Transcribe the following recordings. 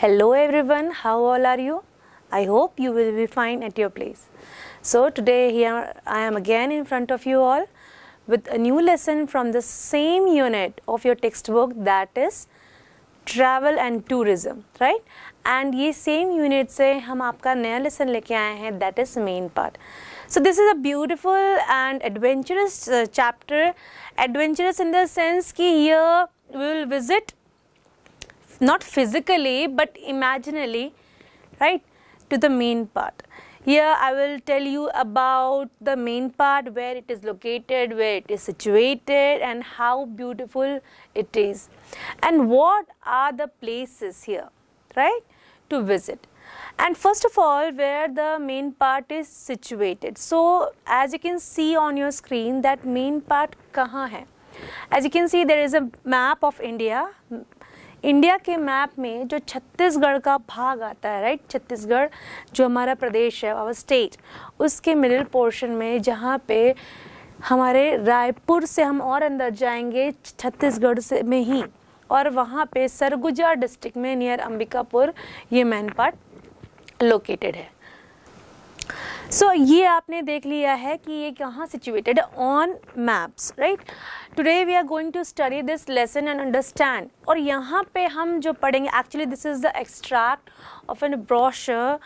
Hello everyone, how all are you? I hope you will be fine at your place. So today here I am again in front of you all with a new lesson from the same unit of your textbook that is travel and tourism, right? And ye same unit say hum aapka new lesson leke aaye that is main part. So this is a beautiful and adventurous uh, chapter. Adventurous in the sense ki here we will visit not physically but imaginally, right, to the main part. Here I will tell you about the main part, where it is located, where it is situated and how beautiful it is. And what are the places here, right, to visit and first of all where the main part is situated so as you can see on your screen that main part kaha hai as you can see there is a map of india India के map में जो छत्तीसगढ़ का भाग आता है right Chhattisgarh जो हमारा प्रदेश है आवर स्टेट उसके मिडिल पोर्शन में जहाँ पे हमारे रायपुर से हम और अंदर जाएंगे छत्तीसगढ़ से में ही और वहाँ पे सरगुजा डिस्ट्रिक्ट में नियर अंबिकापुर ये मैनपाट लोकेटेड है सो so, ये आपने देख लिया है कि ये कहाँ situated on maps right today we are going to study this lesson and understand और यहाँ पे हम जो पढ़ेंगे actually this is the extract of an brochure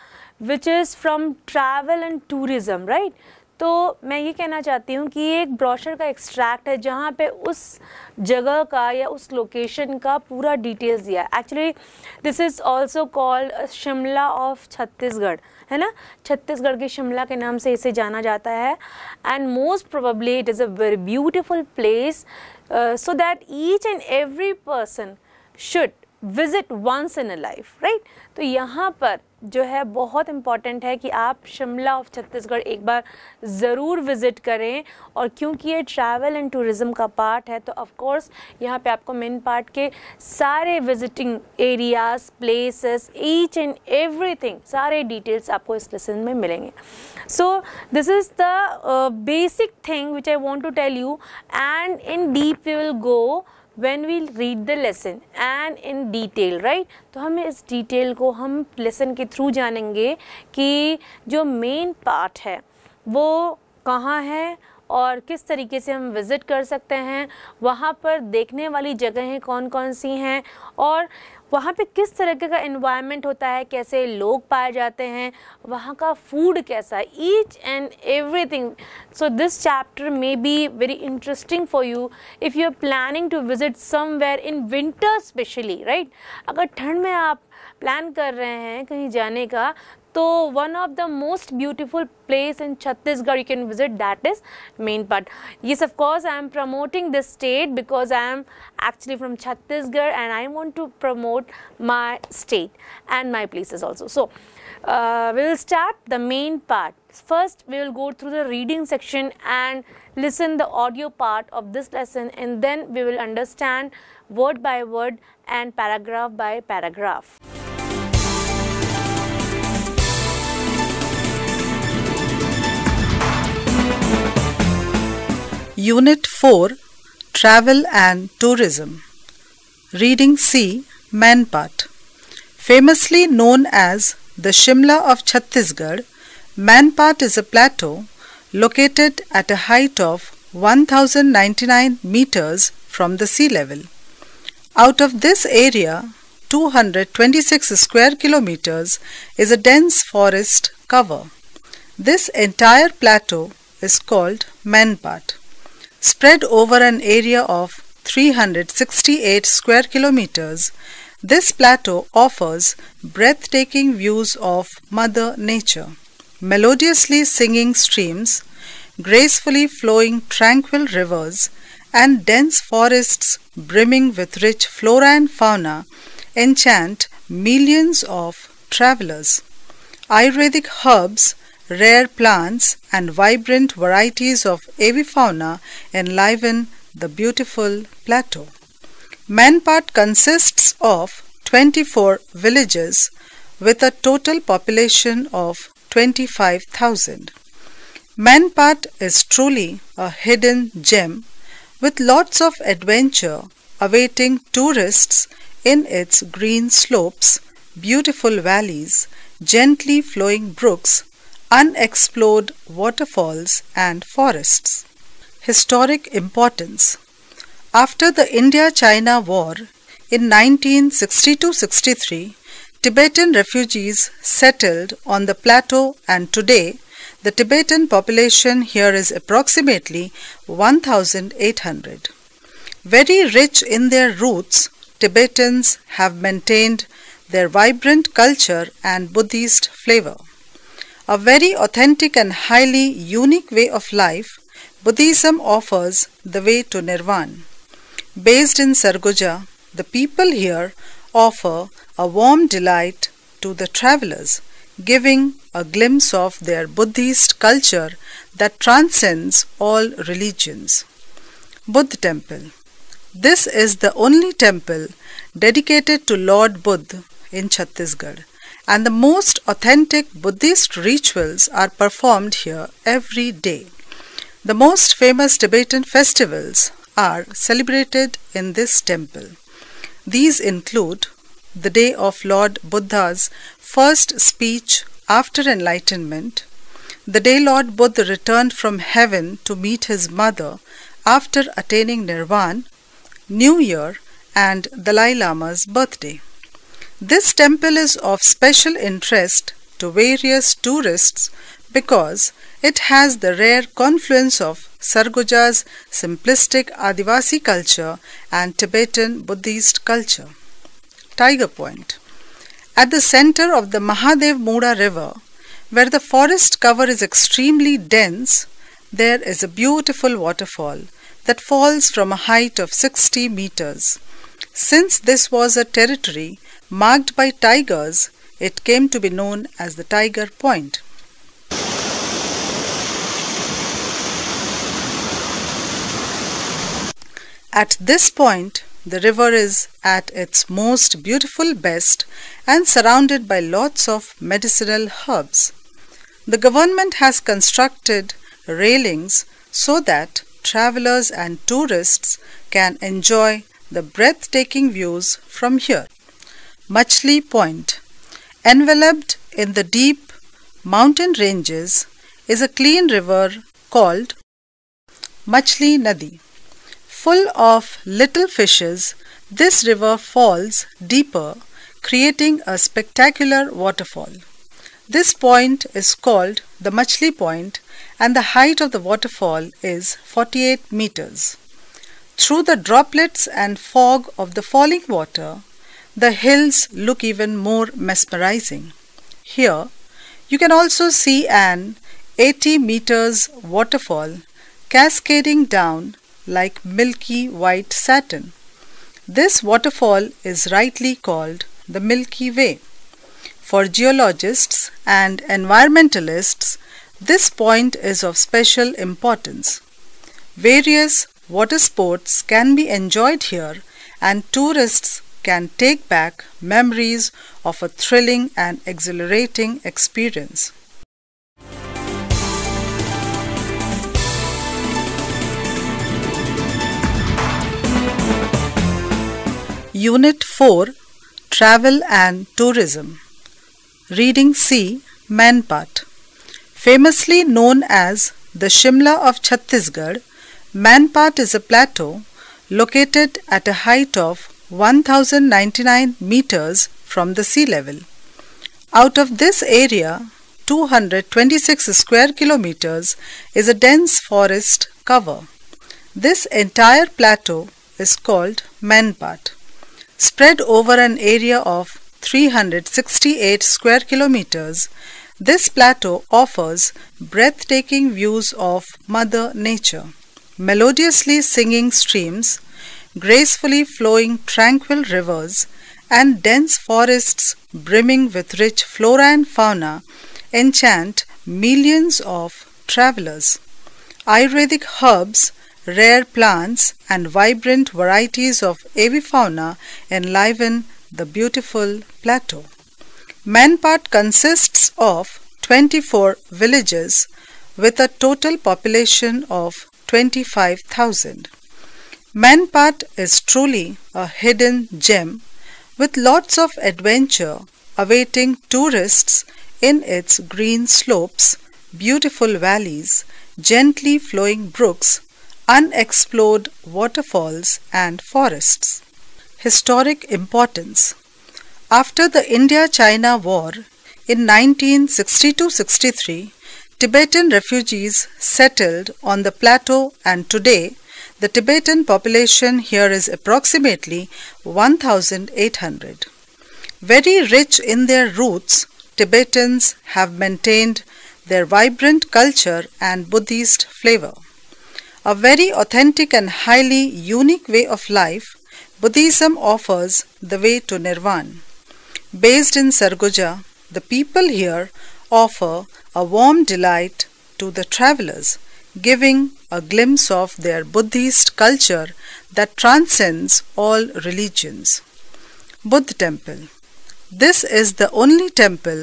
which is from travel and tourism right तो मैं ये कहना चाहती हूँ कि ये एक ब्रोशर का एक्सट्रैक्ट है जहाँ पे उस जगह का या उस लोकेशन का पूरा डिटेल्स दिया है actually this is also called Shimla of Chhattisgarh है ना छत्तीसगढ़ के शिमला के नाम से इसे जाना जाता है and most probably it is a very beautiful place so that each and every person should visit once in a life right तो यहाँ पर जो है बहुत इम्पॉर्टेंट है कि आप शिमला ऑफ छत्तीसगढ़ एक बार ज़रूर विज़िट करें और क्योंकि ये ट्रैवल एंड टूरिज़म का पार्ट है तो ऑफ़ यहाँ पे आपको मेन पार्ट के सारे visiting areas places each and everything सारे डिटेल्स आपको इस लेसन में मिलेंगे so this is the basic thing which I want to tell you and in deep you will go when we read the lesson and in detail right तो हम इस detail को हम लेसन के थ्रू जानेंगे कि जो मेन पार्ट है वो कहाँ है और किस तरीके से हम विज़िट कर सकते हैं वहाँ पर देखने वाली जगहें कौन कौन सी हैं और वहाँ पे किस तरीके का इन्वायरमेंट होता है कैसे लोग पाए जाते हैं वहाँ का फूड कैसा है each and everything so this chapter may be very interesting for you if you are planning to visit somewhere in winter specially right अगर ठंड में आप प्लान कर रहे हैं कहीं जाने का So one of the most beautiful place in Chhattisgarh you can visit that is main part. Yes of course I am promoting this state because I am actually from Chhattisgarh and I want to promote my state and my places also. So uh, we will start the main part. First we will go through the reading section and listen the audio part of this lesson and then we will understand word by word and paragraph by paragraph. Unit 4 Travel and Tourism. Reading C. Manpat. Famously known as the Shimla of Chhattisgarh, Manpat is a plateau located at a height of 1099 meters from the sea level. Out of this area, 226 square kilometers is a dense forest cover. This entire plateau is called Manpat. Spread over an area of 368 square kilometers, this plateau offers breathtaking views of Mother Nature, melodiously singing streams, gracefully flowing tranquil rivers, and dense forests brimming with rich flora and fauna enchant millions of travelers. Ayurvedic herbs rare plants and vibrant varieties of avifauna enliven the beautiful plateau. Manpat consists of 24 villages with a total population of 25,000. Manpat is truly a hidden gem with lots of adventure awaiting tourists in its green slopes, beautiful valleys, gently flowing brooks unexplored waterfalls and forests. Historic importance After the India China War in 1962 63, Tibetan refugees settled on the plateau, and today the Tibetan population here is approximately 1,800. Very rich in their roots, Tibetans have maintained their vibrant culture and Buddhist flavor. A very authentic and highly unique way of life, Buddhism offers the way to Nirvana. Based in Sarguja, the people here offer a warm delight to the travelers, giving a glimpse of their Buddhist culture that transcends all religions. Buddha Temple This is the only temple dedicated to Lord Buddha in Chhattisgarh and the most authentic Buddhist rituals are performed here every day. The most famous Tibetan festivals are celebrated in this temple. These include the day of Lord Buddha's first speech after enlightenment, the day Lord Buddha returned from heaven to meet his mother after attaining Nirvana, New Year, and Dalai Lama's birthday. This temple is of special interest to various tourists because it has the rare confluence of Sarguja's simplistic Adivasi culture and Tibetan Buddhist culture. Tiger Point At the center of the Mahadev Mura River, where the forest cover is extremely dense, there is a beautiful waterfall that falls from a height of 60 meters. Since this was a territory Marked by tigers, it came to be known as the Tiger Point. At this point, the river is at its most beautiful best and surrounded by lots of medicinal herbs. The government has constructed railings so that travelers and tourists can enjoy the breathtaking views from here. Muchli Point. Enveloped in the deep mountain ranges is a clean river called Muchli Nadi. Full of little fishes, this river falls deeper, creating a spectacular waterfall. This point is called the Muchli Point, and the height of the waterfall is 48 meters. Through the droplets and fog of the falling water, the hills look even more mesmerizing. Here, you can also see an 80 meters waterfall cascading down like milky white satin. This waterfall is rightly called the Milky Way. For geologists and environmentalists, this point is of special importance. Various water sports can be enjoyed here and tourists can take back memories of a thrilling and exhilarating experience. Unit 4 Travel and Tourism Reading C. Manpat Famously known as the Shimla of Chhattisgarh, Manpat is a plateau located at a height of 1099 meters from the sea level. Out of this area, 226 square kilometers is a dense forest cover. This entire plateau is called Manpat. Spread over an area of 368 square kilometers, this plateau offers breathtaking views of Mother Nature, melodiously singing streams, gracefully flowing tranquil rivers, and dense forests brimming with rich flora and fauna enchant millions of travelers. Ayurvedic herbs, rare plants, and vibrant varieties of avifauna enliven the beautiful plateau. Manpat consists of 24 villages with a total population of 25,000. Manpat is truly a hidden gem with lots of adventure awaiting tourists in its green slopes, beautiful valleys, gently flowing brooks, unexplored waterfalls and forests. Historic importance After the India-China War in 1962-63, Tibetan refugees settled on the plateau and today the Tibetan population here is approximately 1,800. Very rich in their roots, Tibetans have maintained their vibrant culture and Buddhist flavor. A very authentic and highly unique way of life, Buddhism offers the way to Nirvana. Based in Sarguja, the people here offer a warm delight to the travelers, giving a glimpse of their Buddhist culture that transcends all religions. Buddha Temple This is the only temple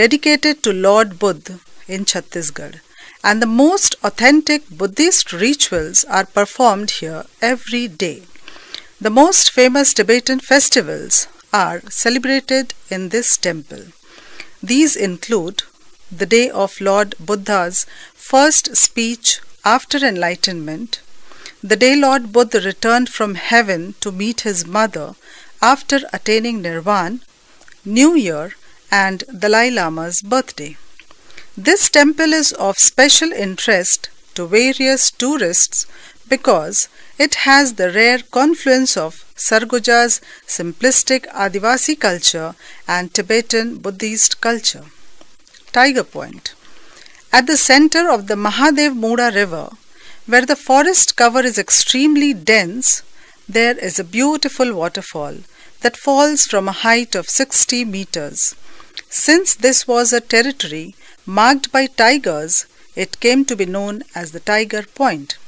dedicated to Lord Buddha in Chhattisgarh and the most authentic Buddhist rituals are performed here every day. The most famous Tibetan festivals are celebrated in this temple. These include the day of Lord Buddha's first speech after enlightenment, the day Lord Buddha returned from heaven to meet his mother after attaining Nirvana. New Year, and Dalai Lama's birthday. This temple is of special interest to various tourists because it has the rare confluence of Sarguja's simplistic Adivasi culture and Tibetan Buddhist culture. Tiger Point at the center of the Mahadev Mura River, where the forest cover is extremely dense, there is a beautiful waterfall that falls from a height of 60 meters. Since this was a territory marked by tigers, it came to be known as the Tiger Point.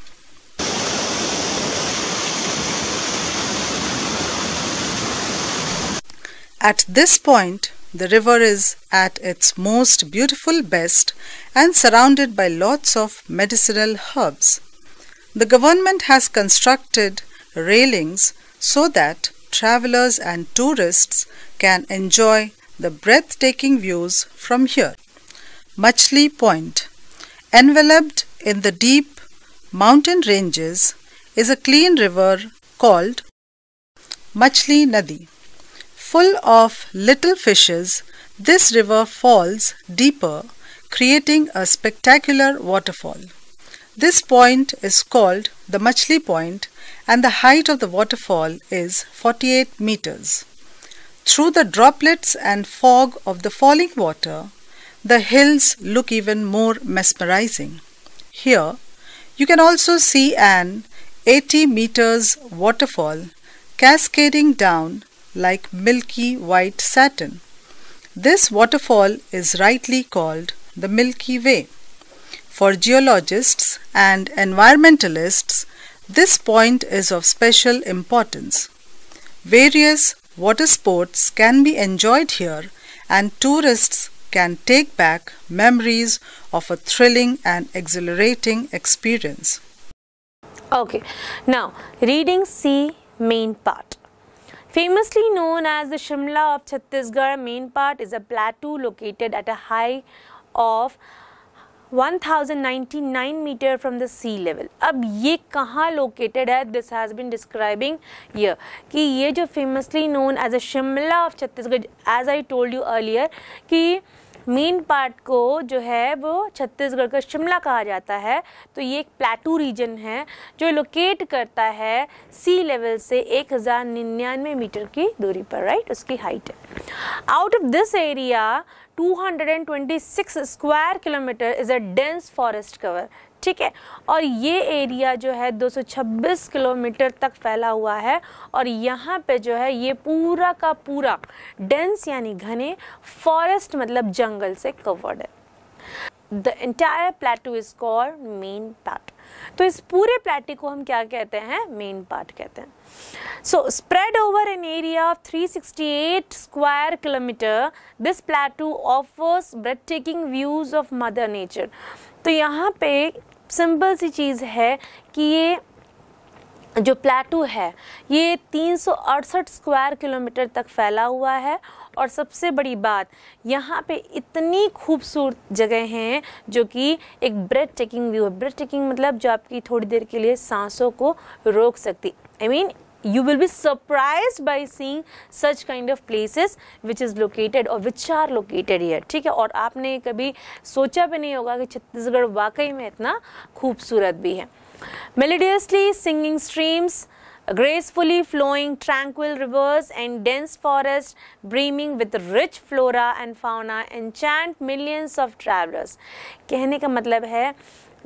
At this point, the river is at its most beautiful best and surrounded by lots of medicinal herbs. The government has constructed railings so that travelers and tourists can enjoy the breathtaking views from here. Machli Point, enveloped in the deep mountain ranges, is a clean river called Machli Nadi full of little fishes, this river falls deeper, creating a spectacular waterfall. This point is called the Machli Point and the height of the waterfall is 48 meters. Through the droplets and fog of the falling water, the hills look even more mesmerizing. Here, you can also see an 80 meters waterfall cascading down like milky white satin. This waterfall is rightly called the Milky Way. For geologists and environmentalists, this point is of special importance. Various water sports can be enjoyed here and tourists can take back memories of a thrilling and exhilarating experience. Okay, now reading C main part. Famously known as the Shimla of Chhattisgarh, main part is a plateau located at a high of 1099 meter from the sea level. अब ये कहाँ located है This has been describing here कि ये जो famously known as a Shimla of Chhattisgarh, as I told you earlier कि Mainpat को जो है वो छत्तीसगढ़ का शिमला कहा जाता है तो ये एक प्लेटू रीजन है जो लोकेट करता है सी लेवल से एक हज़ार निन्यानवे मीटर की दूरी पर राइट उसकी हाइट है out of this area 226 square kilometre is a dense forest cover ठीक है और ये एरिया जो है 226 किलोमीटर तक फैला हुआ है और यहाँ पे जो है ये पूरा का पूरा डेंस यानी घने फॉरेस्ट मतलब जंगल से कवर्ड है the entire plateau is called Mainpat तो इस पूरे प्लेटी को हम क्या कहते हैं मेन पार्ट कहते हैं so spread over an area of 368 square kilometre this plateau offers breathtaking views of mother nature तो यहाँ पे सिंपल सी चीज़ है कि ये जो प्लेटू है ये तीन स्क्वायर किलोमीटर तक फैला हुआ है और सबसे बड़ी बात यहाँ पे इतनी खूबसूरत जगह हैं जो कि एक ब्रेड टेकिंग व्यू है ब्रेड टेकिंग मतलब जो आपकी थोड़ी देर के लिए सांसों को रोक सकती I I mean mean, you will be surprised by seeing such kind of places which is located or which are located here ठीक है और आपने कभी सोचा भी नहीं होगा कि छत्तीसगढ़ वाकई में इतना खूबसूरत भी है melodiously singing streams gracefully flowing tranquil rivers and dense forests brimming with rich flora and fauna enchant millions of travelers कहने का मतलब है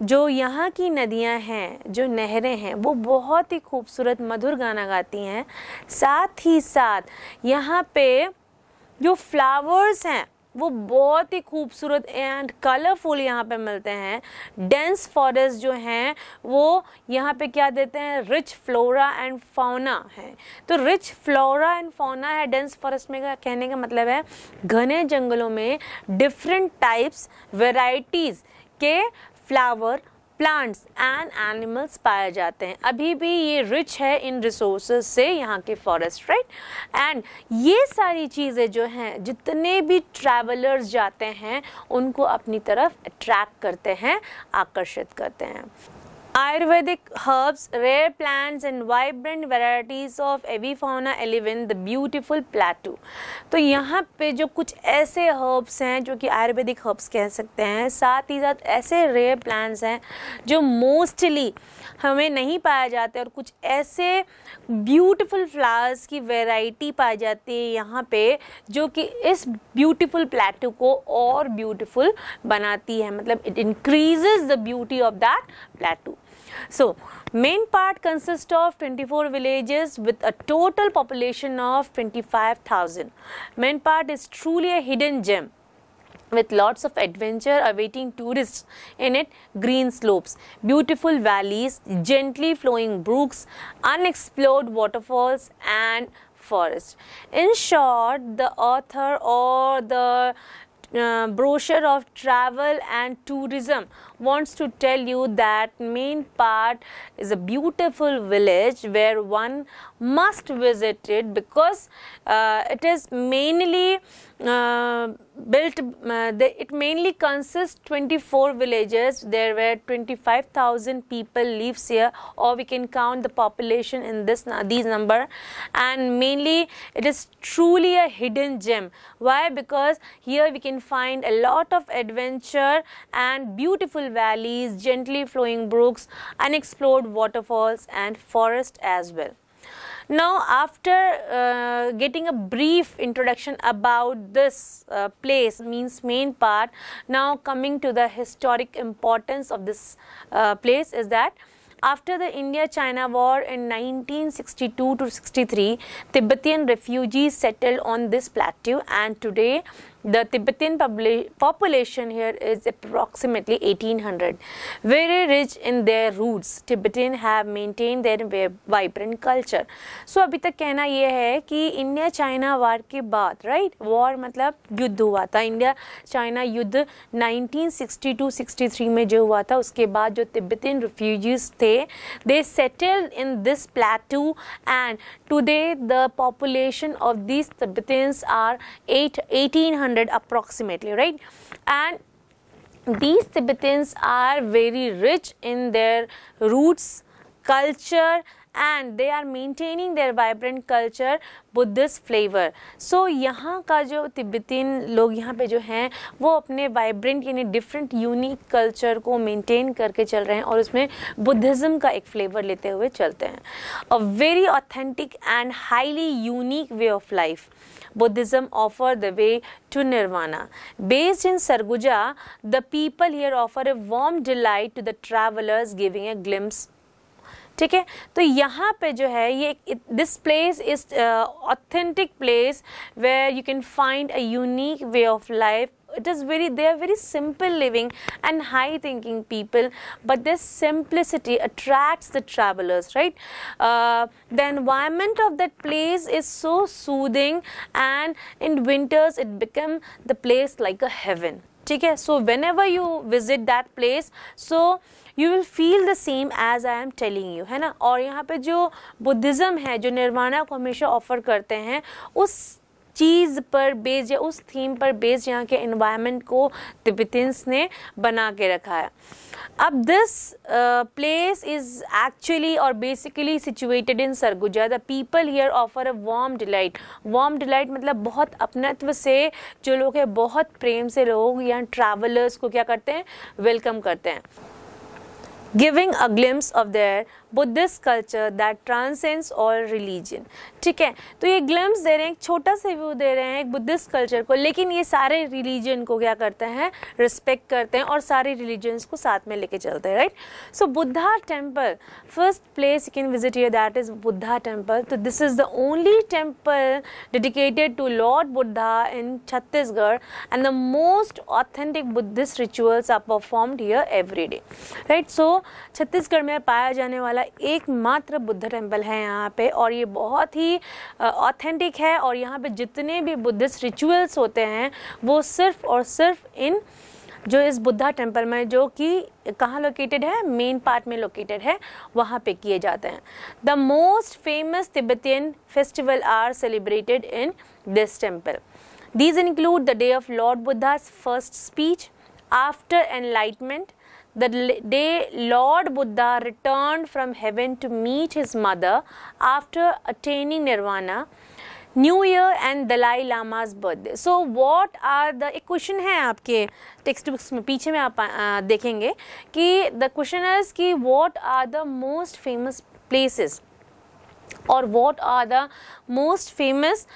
जो यहाँ की नदियाँ हैं जो नहरें हैं वो बहुत ही खूबसूरत मधुर गाना गाती हैं साथ ही साथ यहाँ पे जो फ्लावर्स हैं वो बहुत ही खूबसूरत एंड कलरफुल यहाँ पे मिलते हैं डेंस फॉरेस्ट जो हैं वो यहाँ पे क्या देते हैं रिच फ्लोरा एंड फौना है तो रिच फ्लोरा एंड फौना है डेंस फॉरेस्ट में का कहने का मतलब है घने जंगलों में डिफरेंट टाइप्स वेराइटीज़ के फ्लावर प्लांट्स एंड एनिमल्स पाए जाते हैं अभी भी ये रिच है इन रिसोर्स से यहाँ के फॉरेस्ट राइट एंड ये सारी चीज़ें जो हैं जितने भी ट्रैवलर्स जाते हैं उनको अपनी तरफ अट्रैक्ट करते हैं आकर्षित करते हैं Ayurvedic herbs rare plants and vibrant varieties of avifauna enliven the beautiful plateau तो यहाँ पे जो कुछ ऐसे हर्ब्स हैं जो कि आयुर्वेदिक हर्ब्स कह सकते हैं साथ ही साथ ऐसे रेयर प्लांट्स हैं जो मोस्टली हमें नहीं पाए जाते और कुछ ऐसे ब्यूटिफुल फ्लावर्स की वेराइटी पाई जाती है यहाँ पे जो कि इस ब्यूटिफुल प्लेटू को और ब्यूटिफुल बनाती है मतलब it increase the beauty of that plateau So, main part consists of 24 villages with a total population of 25,000. Main part is truly a hidden gem with lots of adventure awaiting tourists in it green slopes beautiful valleys gently flowing brooks unexplored waterfalls and forests in short the author or the uh, brochure of travel and tourism wants to tell you that main part is a beautiful village where one must visit it because uh, it is mainly uh, built uh, they, it mainly consists 24 villages there were 25000 people lives here or we can count the population in this uh, these number and mainly it is truly a hidden gem why because here we can find a lot of adventure and beautiful valleys gently flowing brooks unexplored waterfalls and forest as well now, after uh, getting a brief introduction about this uh, place, means main part, now coming to the historic importance of this uh, place is that after the India-China war in 1962 to 63, Tibetan refugees settled on this plateau and today the Tibetan population here is approximately 1800. Very rich in their roots, Tibetan have maintained their vibrant culture. So अभी तक कहना ये है कि India China war के बाद right war मतलब युद्ध हुआ था इंडिया चाइना युद्ध 1962-63 में जो हुआ था उसके बाद जो तिब्बतन रिफ्यूजीज थे they settled in this plateau and today the population of these Tibetans are at eighteen 100 approximately right and these tibetans are very rich in their roots culture and they are maintaining their vibrant culture Buddhist flavour so यहाँ का जो तिब्बतीन लोग यहाँ पे जो हैं वो अपने वाइब्रेंट यानी डिफरेंट यूनिक कल्चर को मेंटेन करके चल रहे हैं और उसमें बुद्धिज़्म का एक फ्लेवर लेते हुए चलते हैं a very authentic and highly unique way of life Buddhism offer the way to nirvana. Based in Sarguja, the people here offer a warm delight to the travelers, giving a glimpse ठीक है तो यहाँ पे जो है ये this place is authentic place where you can find a unique way of life it is very they are very simple living and high thinking people but their simplicity attracts the travelers right uh, the environment of that place is so soothing and in winters it become the place like a heaven Okay? So whenever you visit that place, so place so you will feel the same as I am telling you है ना और यहाँ पे जो Buddhism है जो निर्वाणा को हमेशा ऑफर करते हैं उस चीज़ पर बेस्ड या उस थीम पर बेस्ड यहाँ के इन्वायरमेंट को तिब्बतिन्स ने बना के रखा है अब दिस प्लेस इज़ एक्चुअली और basically situated in Surguja the people here offer a warm delight warm delight मतलब बहुत अपनत्व से जो लोग हैं बहुत प्रेम से लोग यहाँ ट्रैवलर्स को क्या करते हैं वेलकम करते हैं giving a glimpse of their Buddhist culture that transcends all religion ठीक है तो ये ग्लम्स दे रहे हैं एक छोटा सा व्यू दे रहे हैं एक बुद्धिस्ट कल्चर को लेकिन ये सारे रिलीजन को क्या करते हैं रिस्पेक्ट करते हैं और सारे रिलीजन्स को साथ में लेके चलते हैं right so Buddha temple first place you can visit here that is Buddha temple तो this is the only temple dedicated to Lord Buddha in Chhattisgarh and the most authentic Buddhist rituals are performed here every day right so Chhattisgarh में पाया जाने वाला वाला एकमात्र Buddha temple है यहाँ पे और ये बहुत ही ऑथेंटिक है और यहाँ पे जितने भी बुद्धिस्ट रिचुअल्स होते हैं वो सिर्फ और सिर्फ इन जो इस बुद्धा टेम्पल में जो कि कहाँ लोकेटेड है मेन पार्ट में लोकेटेड है वहाँ पे किए जाते हैं the most famous Tibetan festival are celebrated in this temple these include the day of Lord Buddha's first speech after enlightenment the day Lord Buddha returned from heaven to meet his mother after attaining nirvana, new year and Dalai Lama's birthday so what are the एक question है आपके text books में पीछे में आप देखेंगे कि the question is कि what are the most famous places और what are the most famous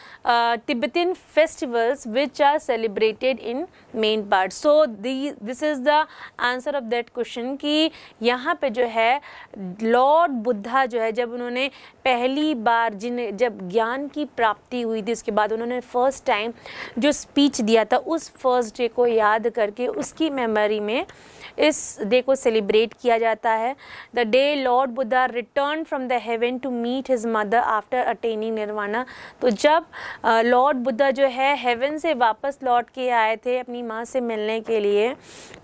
Tibetan festivals which are celebrated in Mainpat so the this is the answer of that question कि यहाँ पे जो है लॉर्ड बुद्धा जो है जब उन्होंने पहली बार जिन जब ज्ञान की प्राप्ति हुई थी उसके बाद उन्होंने फर्स्ट टाइम जो स्पीच दिया था उस फर्स्ट डे को याद करके उसकी मेमोरी में इस डे को सेलिब्रेट किया जाता है the day Lord Buddha return from the heaven to meet his mother after attaining nirvana तो जब लॉर्ड बुद्धा जो है हेवन से वापस लौट के आए थे अपनी माँ से मिलने के लिए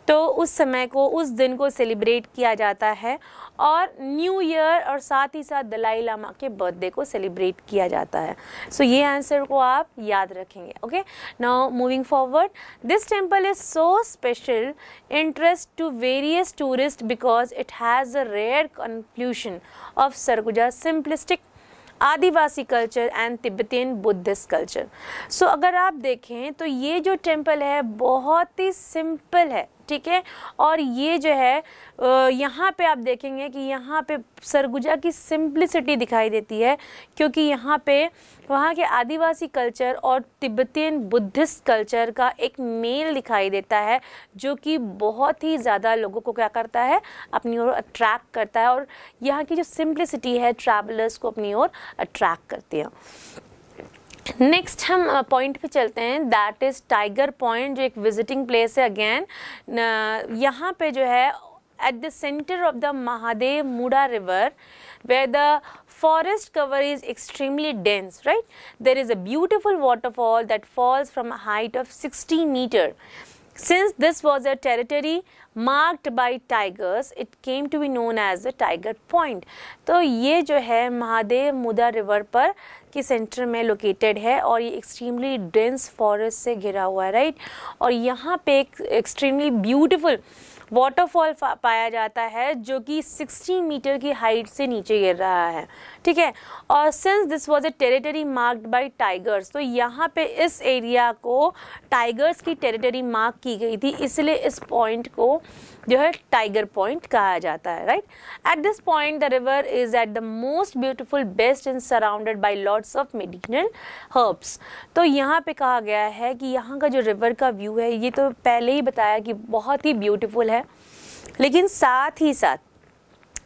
तो उस समय को उस दिन को सेलिब्रेट किया जाता है और न्यू ईयर और साथ ही साथ दलाई लामा के बर्थडे को सेलिब्रेट किया जाता है सो so, ये आंसर को आप याद रखेंगे okay now moving forward this temple is so special interest to various tourist because it has a rare conclusion of Surguja simplistic Adivasi culture and Tibetan Buddhist culture so अगर आप देखें तो ये जो टेम्पल है बहुत ही सिंपल है ठीक है और ये जो है यहाँ पे आप देखेंगे कि यहाँ पे सरगुजा की सिंप्लिसिटी दिखाई देती है क्योंकि यहाँ पे वहाँ के आदिवासी कल्चर और तिब्बतीन बुद्धिस्ट कल्चर का एक मेल दिखाई देता है जो कि बहुत ही ज़्यादा लोगों को क्या करता है अपनी ओर अट्रैक्ट करता है और यहाँ की जो सिंप्लिसिटी है ट्रैवलर्स को अपनी ओर अट्रैक्ट करती है नेक्स्ट हम पॉइंट पे चलते हैं दैट इज टाइगर पॉइंट जो एक विजिटिंग प्लेस है अगेन यहाँ पे जो है at the centre of the Mahadev Muda river where the forest cover is extremely dense right there is a beautiful waterfall that falls from height of sixty metre since this was a territory marked by tigers it came to be known as a tiger point तो ये जो है महादेव मुदा river पर के centre में located है और ये एक्सट्रीमली डेंस फॉरेस्ट से घिरा हुआ है राइट और यहाँ पे एक एक्सट्रीमली ब्यूटिफुल वाटरफॉल पाया जाता है जो कि 60 मीटर की हाइट से नीचे गिर रहा है ठीक है और since this was a territory marked by tigers तो यहाँ पे इस एरिया को टाइगर्स की टेरिटरी मार्क की गई थी इसलिए इस पॉइंट को जो है टाइगर पॉइंट कहा जाता है right at this point the river is at the most beautiful best in surrounded by lots of medical herbs तो यहाँ पे कहा गया है कि यहाँ का जो रिवर का व्यू है ये तो पहले ही बताया कि बहुत ही ब्यूटिफुल है लेकिन साथ ही साथ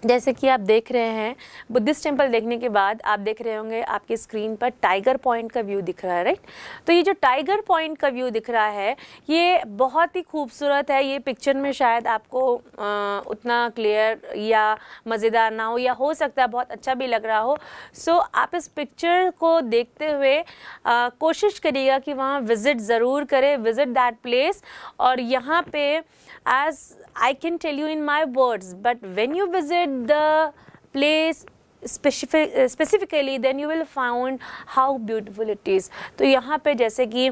जैसे कि आप देख रहे हैं बुद्धिस्ट टेम्पल देखने के बाद आप देख रहे होंगे आपकी स्क्रीन पर टाइगर पॉइंट का व्यू दिख रहा है राइट तो ये जो टाइगर पॉइंट का व्यू दिख रहा है ये बहुत ही खूबसूरत है ये पिक्चर में शायद आपको आ, उतना क्लियर या मज़ेदार ना हो या हो सकता है बहुत अच्छा भी लग रहा हो सो आप इस पिक्चर को देखते हुए आ, कोशिश करिएगा कि वहाँ विज़िट ज़रूर करें विज़िट दैट प्लेस और यहाँ पे as I can tell you in my words, but when you visit the place specifically then you will found how beautiful it is तो यहाँ पे जैसे कि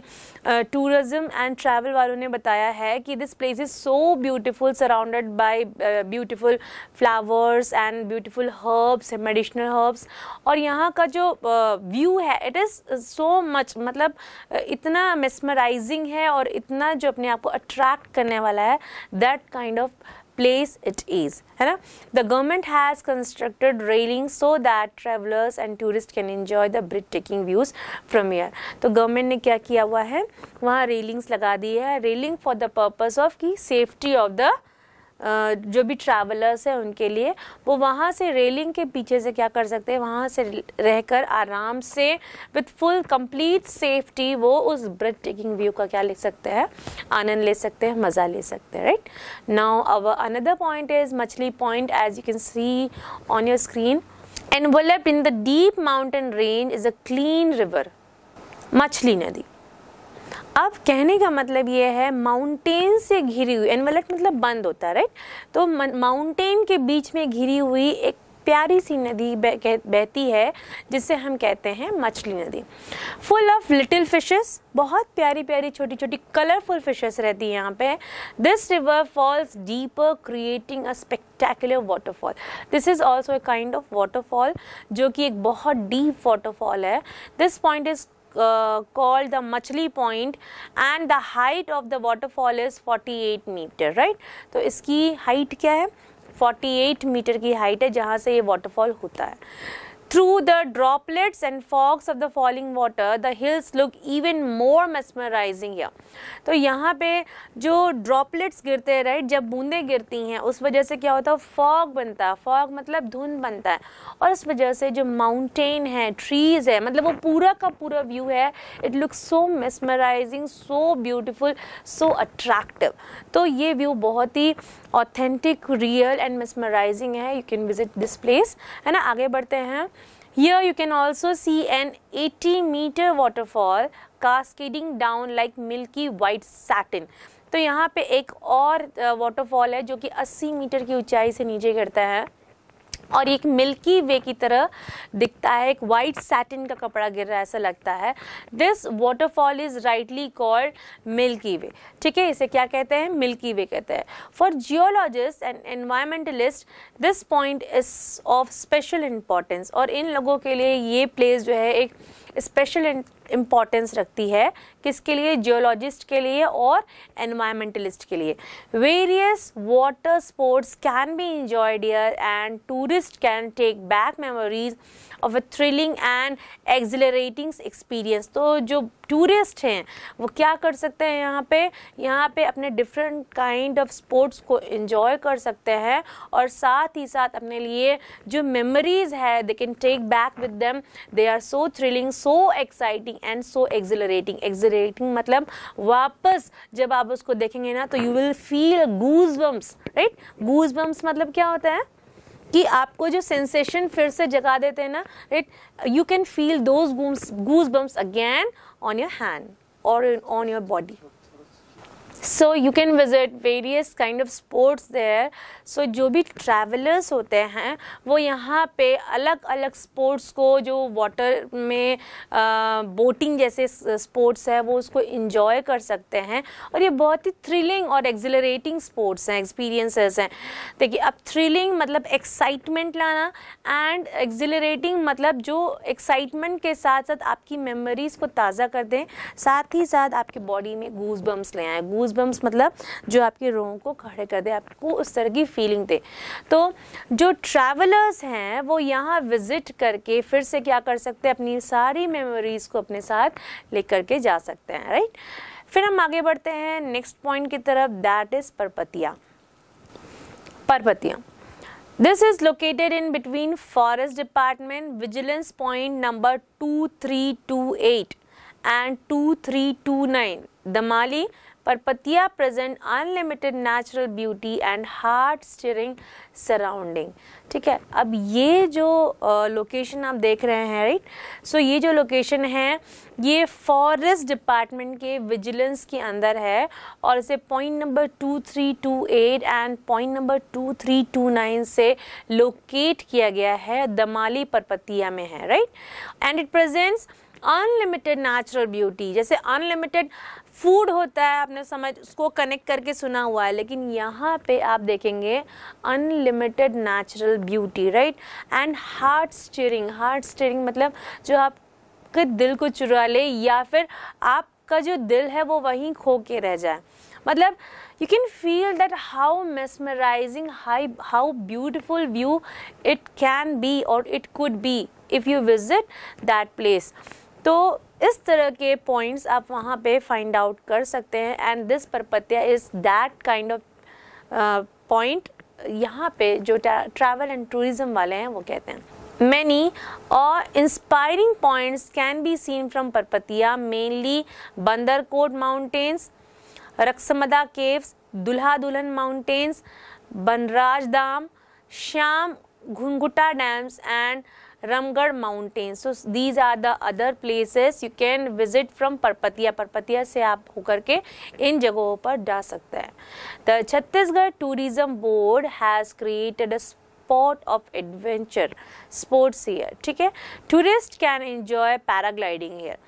टूरिज़म एंड ट्रैवल वालों ने बताया है कि this place is so beautiful surrounded by beautiful flowers and beautiful herbs medicinal herbs और यहाँ का जो व्यू uh, है इट इज़ सो मच मतलब uh, इतना मिसमराइजिंग है और इतना जो अपने आप को अट्रैक्ट करने वाला है that kind of place it is hai na the government has constructed railing so that travelers and tourists can enjoy the breathtaking views from here तो government ne kya kiya hua hai wahan railings laga di hai railing for the purpose of ki safety of the जो भी travellers हैं उनके लिए वो वहाँ से railing के पीछे से क्या कर सकते हैं वहाँ से रहकर आराम से विथ फुल कंप्लीट सेफ्टी वो उस ब्रेथ टेकिंग व्यू का क्या ले सकते हैं आनंद ले सकते हैं मज़ा ले सकते हैं right now our another point is Machli point as you can see on your screen enveloped in the deep mountain range is a clean river Machli नदी अब कहने का मतलब ये है माउंटेन से घिरी हुई एनवलट मतलब बंद होता है राइट तो माउंटेन के बीच में घिरी हुई एक प्यारी सी नदी बह, बहती है जिसे हम कहते हैं मछली नदी फुल ऑफ लिटिल फिशेस बहुत प्यारी प्यारी छोटी छोटी कलरफुल फिशेस रहती है यहाँ पे this river falls deeper creating a spectacular waterfall this is also a kind of waterfall जो कि एक बहुत डीप वाटरफॉल है this point is called the Machli Point and the height of the waterfall is 48 meter, right? तो इसकी height क्या है 48 meter की height है जहाँ से ये वाटरफॉल होता है Through the droplets and fogs of the falling water, the hills look even more mesmerizing here. तो यहाँ पे जो droplets गिरते हैं राइट जब बूंदें गिरती हैं उस वजह से क्या होता है फॉग बनता है फॉग मतलब धुंध बनता है और इस वजह से जो माउंटेन है ट्रीज है मतलब वो पूरा का पूरा व्यू है it look so mesmerising so beautiful so attractive तो ये व्यू बहुत ही ऑथेंटिक रियल एंड मिसमराइजिंग है you can visit this place है ना आगे बढ़ते हैं here you can also see an eighty metre waterfall cascading down like milky white satin तो यहाँ पे एक और वाटरफॉल है जो कि 80 मीटर की ऊंचाई से नीचे गिरता है और एक मिल्की वे की तरह दिखता है एक वाइट सैटिन का कपड़ा गिर रहा है ऐसा लगता है this waterfall is rightly called milky Way ठीक है इसे क्या कहते हैं मिल्की वे कहते हैं for geologist and environmentalist this point is of special importance और इन लोगों के लिए ये प्लेस जो है एक स्पेशल इम्पॉर्टेंस रखती है किसके लिए जियोलॉजिस्ट के लिए और एनवायरमेंटलिस्ट के लिए various water sports can be enjoyed year and tourist can take back memories of a thrilling and exhilarating experience तो जो टूरिस्ट हैं वो क्या कर सकते हैं यहाँ पे यहाँ पे अपने डिफरेंट काइंड ऑफ स्पोर्ट्स को इन्जॉय कर सकते हैं और साथ ही साथ अपने लिए जो मेमोरीज है they can take back with them they are so thrilling so exciting and so exhilarating exhilarating मतलब वापस जब आप उसको देखेंगे ना तो you will feel goosebumps right goosebumps मतलब क्या होता है कि आपको जो सेंसेशन फिर से जगा देते हैं ना right you can feel those goosebumps again on your hand और on your body so you can visit various kind of sports there so जो भी ट्रैवलर्स होते हैं वो यहाँ पे अलग अलग स्पोर्ट्स को जो वाटर में बोटिंग जैसे स्पोर्ट्स है वो उसको इंजॉय कर सकते हैं और ये बहुत ही थ्रिलिंग और एक्जिलरेटिंग स्पोर्ट्स हैं एक्सपीरियंसेस हैं देखिए अब थ्रिलिंग मतलब एक्साइटमेंट लाना एंड एक्जिलरेटिंग मतलब जो एक्साइटमेंट के साथ साथ आपकी मेमोरीज़ को ताज़ा कर दें साथ ही साथ आपकी बॉडी में गूज बम्स ले आएँ गूज गूजबम्स मतलब जो आपके रोगों को खड़े कर दे आपको उस तरह की फीलिंग दे तो जो ट्रैवलर्स हैं वो यहाँ विज़िट करके फिर से क्या कर सकते हैं अपनी सारी मेमोरीज़ को अपने साथ ले करके जा सकते हैं राइट फिर हम आगे बढ़ते हैं नेक्स्ट पॉइंट की तरफ that is Parpatia Parpatia this is located in between forest This is located in between Forest Department Vigilance Point number 2328 and 2329 Damali Parpatia present unlimited natural beauty and heart-stirring surrounding. ठीक है अब ये जो लोकेशन आप देख रहे हैं राइट सो ये जो लोकेशन है ये फॉरेस्ट डिपार्टमेंट के विजिलेंस के अंदर है और इसे point number two two three eight and point number two two three nine से लोकेट किया गया है दमाली परपतिया में है right and it presents unlimited natural beauty जैसे अनलिमिटेड फूड होता है आपने समझ उसको कनेक्ट करके सुना हुआ है लेकिन यहाँ पे आप देखेंगे unlimited natural beauty right and heart stirring heart stirring मतलब जो आपके दिल को चुरा ले या फिर आपका जो दिल है वो वहीं खो के रह जाए मतलब you can feel that how mesmerising high how beautiful view it can be और it could be if you visit that place तो इस तरह के पॉइंट्स आप वहाँ पे फाइंड आउट कर सकते हैं and this Parpatia is that kind of point यहाँ पे जो ट्रैवल एंड टूरिज्म वाले हैं वो कहते हैं मैनी और inspiring points can be seen from Parpatia mainly Bandarkot mountains Raksamada caves Dulha Dulhan mountains Banraj Dham Shyam Ghunghuta dams and Ramgarh mountain so these are the other places you can visit from Parpatia Parpatia से आप होकर के इन जगहों पर जा सकते हैं the Chhattisgarh tourism board has created spot of adventure sports here ठीक है tourist can enjoy paragliding here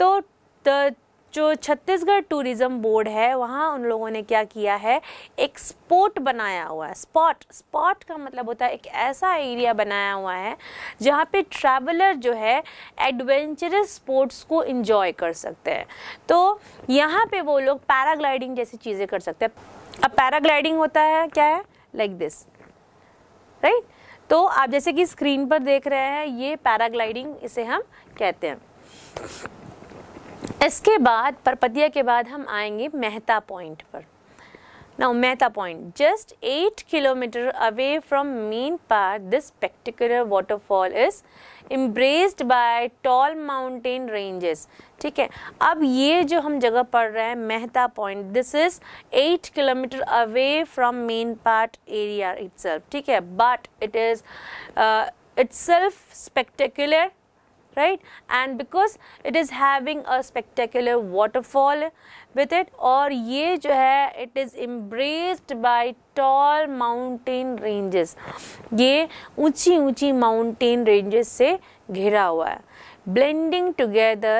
तो द जो छत्तीसगढ़ टूरिज़्म बोर्ड है वहाँ उन लोगों ने क्या किया है एक स्पॉट बनाया हुआ है स्पॉट स्पॉट का मतलब होता है एक ऐसा एरिया बनाया हुआ है जहाँ पे ट्रैवलर जो है एडवेंचरस स्पोर्ट्स को इन्जॉय कर सकते हैं तो यहाँ पे वो लोग पैराग्लाइडिंग जैसी चीज़ें कर सकते हैं अब पैराग्लाइडिंग होता है क्या है लाइक दिस राइट तो आप जैसे कि स्क्रीन पर देख रहे हैं ये पैराग्लाइडिंग इसे हम कहते हैं इसके बाद परपतिया के बाद हम आएंगे मेहता पॉइंट पर now Mehta point just eight kilometre away from Mainpat this spectacular waterfall is embraced by tall mountain ranges ठीक है अब ये जो हम जगह पढ़ रहे हैं Mehta point this is eight kilometre away from Mainpat area it's ठीक है but it is self spectacular right and because it is having a spectacular waterfall with it or ye jo hai it is embraced by tall mountain ranges ye unchi unchi mountain ranges se ghira hua hai blending together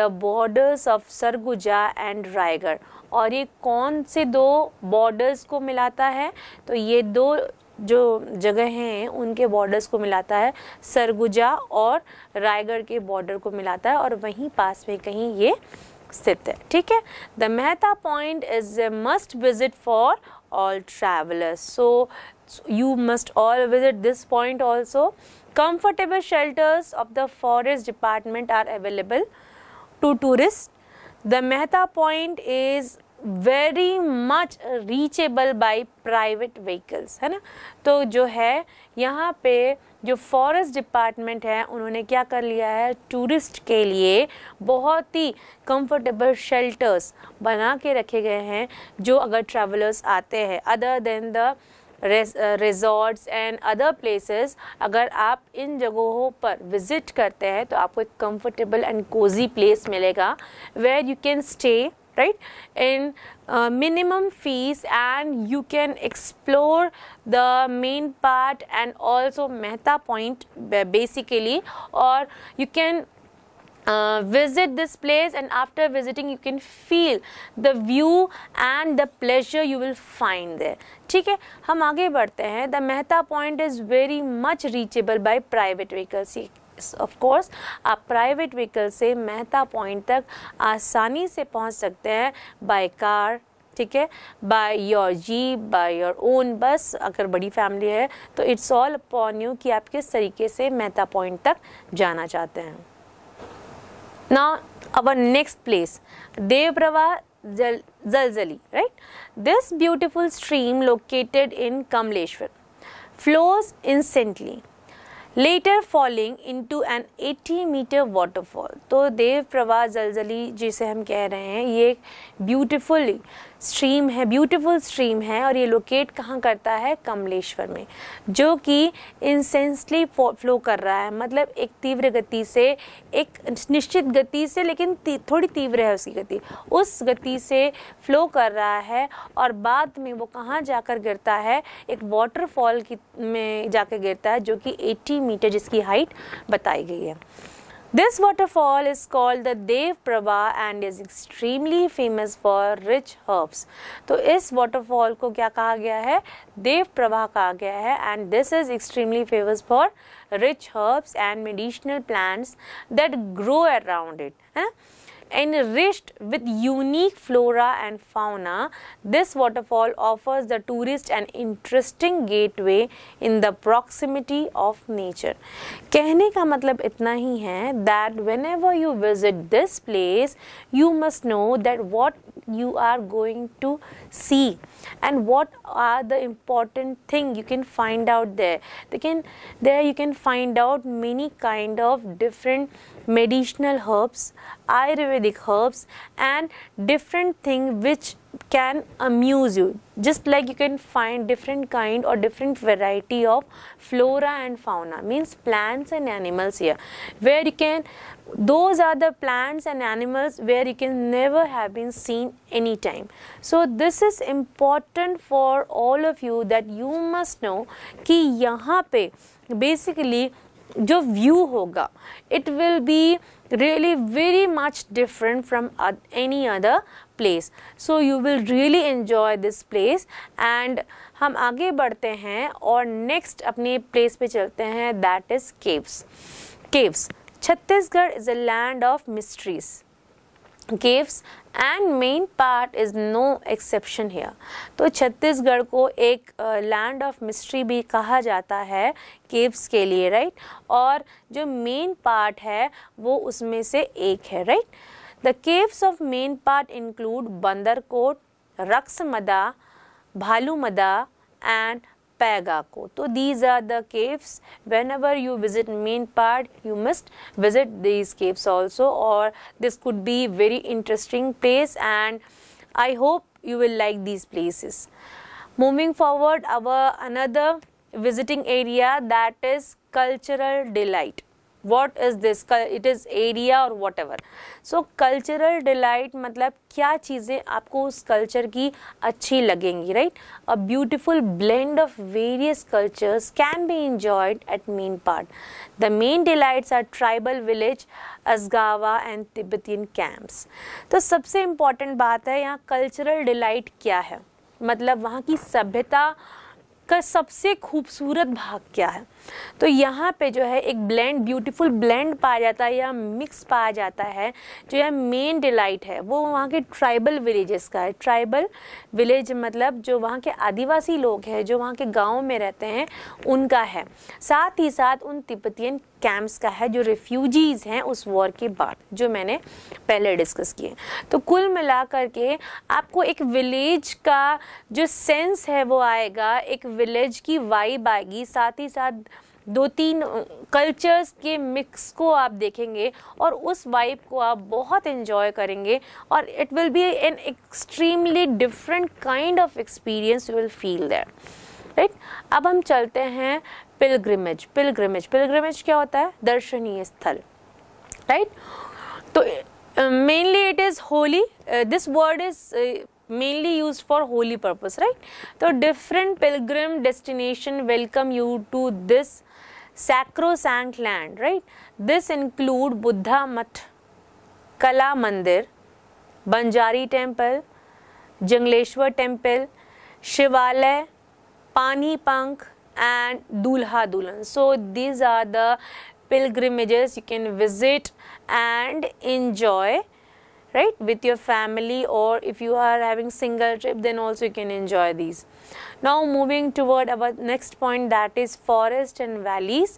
the borders of sarguja and raigarh और ये कौन से दो borders को मिलाता है तो ये दो जो जगह हैं उनके बॉर्डर्स को मिलाता है सरगुजा और रायगढ़ के बॉर्डर को मिलाता है और वहीं पास में कहीं ये स्थित है ठीक है the Mehta point is a must visit for all travellers so you must all visit this point also comfortable shelters of the forest department are available to tourist the Mehta point is very much reachable by private vehicles है ना तो जो है यहाँ पे जो forest department है उन्होंने क्या कर लिया है टूरिस्ट के लिए बहुत ही कंफर्टेबल शेल्टर्स बना के रखे गए हैं जो अगर ट्रैवलर्स आते हैं other than the resorts and other places अगर आप इन जगहों पर विज़िट करते हैं तो आपको एक कंफर्टेबल एंड कोजी प्लेस मिलेगा where you can stay right in uh, minimum fees and you can explore the main part and also meta point basically or you can uh, visit this place and after visiting you can feel the view and the pleasure you will find there ठीक है हम आगे बढ़ते The Mehta Point is very much reachable by private vehicles. Of course आप private vehicle से Mehta point तक आसानी से पहुंच सकते हैं बाय कार ठीक है by your jeep by your own bus अगर बड़ी फैमिली है तो इट्स ऑल अपॉन यू कि आप किस तरीके से मेहता पॉइंट तक जाना चाहते हैं now our next place Devprava जल Jaljali right this beautiful stream located in Kamleshwar flows incessantly later falling into an 80 metre waterfall तो देव प्रवाह जलजली जिसे हम कह रहे हैं ये ब्यूटिफुल स्ट्रीम है ब्यूटीफुल स्ट्रीम है और ये लोकेट कहाँ करता है कमलेश्वर में जो कि इंसेंसली फ्लो कर रहा है मतलब एक तीव्र गति से एक निश्चित गति से लेकिन ती, थोड़ी तीव्र है उसकी गति उस गति से फ्लो कर रहा है और बाद में वो कहाँ जाकर गिरता है एक वाटरफॉल की में जाकर गिरता है जो कि 80 मीटर जिसकी हाइट बताई गई है This waterfall is called the Dev Prabha and is extremely famous for rich herbs. तो इस waterfall को क्या कहा गया है Dev Prabha कहा गया है and this is extremely famous for rich herbs and medicinal plants that grow around it. है ना enriched with unique flora and fauna, this waterfall offers the tourist an interesting gateway in the proximity of nature. कहने का मतलब इतना ही है that whenever you visit this place, you must know that what you are going to see and what are the important thing you can find out there. They can, there you can find out many kind of different medicinal herbs, Ayurvedic herbs, and different thing which can amuse you. Just like you can find different kind or different variety of flora and fauna, means plants and animals here, where you can. Those are the plants and animals where you can never have been seen anytime. So this is important for all of you that you must know Ki यहाँ पे basically जो view होगा it will be really very much different from any other place so you will really enjoy this place and हम आगे बढ़ते हैं और next अपने प्लेस पे चलते हैं that is caves caves Chhattisgarh is a land of mysteries caves and Mainpat is no exception here तो छत्तीसगढ़ को एक लैंड ऑफ मिस्ट्री भी कहा जाता है केव्स के लिए राइट right? और जो मेन पार्ट है वो उसमें से एक है right the caves of Mainpat include Bandarkot Raksamada Bhalumada and So these are the caves. Whenever you visit main part, you must visit these caves also or this could be very interesting place and I hope you will like these places. Moving forward, our another visiting area that is cultural delight. What is this it is area और whatever so cultural delight मतलब क्या चीज़ें आपको उस culture की अच्छी लगेंगी right a beautiful blend of various cultures can be enjoyed at Mainpat the main delights are tribal village Asgawa and Tibetan camps तो सबसे इम्पॉर्टेंट बात है यहाँ कल्चरल डिलाइट क्या है मतलब वहाँ की सभ्यता का सबसे खूबसूरत भाग क्या है तो यहाँ पे जो है एक ब्लेंड ब्यूटीफुल ब्लेंड पाया जाता है या मिक्स पाया जाता है जो यह मेन डिलाइट है वो वहाँ के ट्राइबल विलेजेस का है ट्राइबल विलेज मतलब जो वहाँ के आदिवासी लोग हैं जो वहाँ के गाँव में रहते हैं उनका है साथ ही साथ उन तिब्बतियन कैंप्स का है जो रिफ्यूजीज हैं उस वॉर के बाद जो मैंने पहले डिस्कस किए तो कुल मिला करके आपको एक विलेज का जो सेंस है वो आएगा एक विलेज की वाइब आएगी साथ ही साथ दो तीन कल्चर्स के मिक्स को आप देखेंगे और उस वाइब को आप बहुत इन्जॉय करेंगे और it will be an extremely different kind of experience you will feel that right अब हम चलते हैं पिलग्रिमेज पिलग्रिमेज पिलग्रिमेज क्या होता है दर्शनीय स्थल राइट तो mainly it is holy this word is mainly use for holy purpose right तो different pilgrim destination welcome you to this sacrosanct land, right? This include Buddha Math, Kala Mandir, Banjari Temple, Jangleshwar Temple, Shivalay, Pani Pank, and Dulha Dulan. So these are the pilgrimages you can visit and enjoy right with your family or if you are having single trip then also you can enjoy these now moving toward our next point that is forest and valleys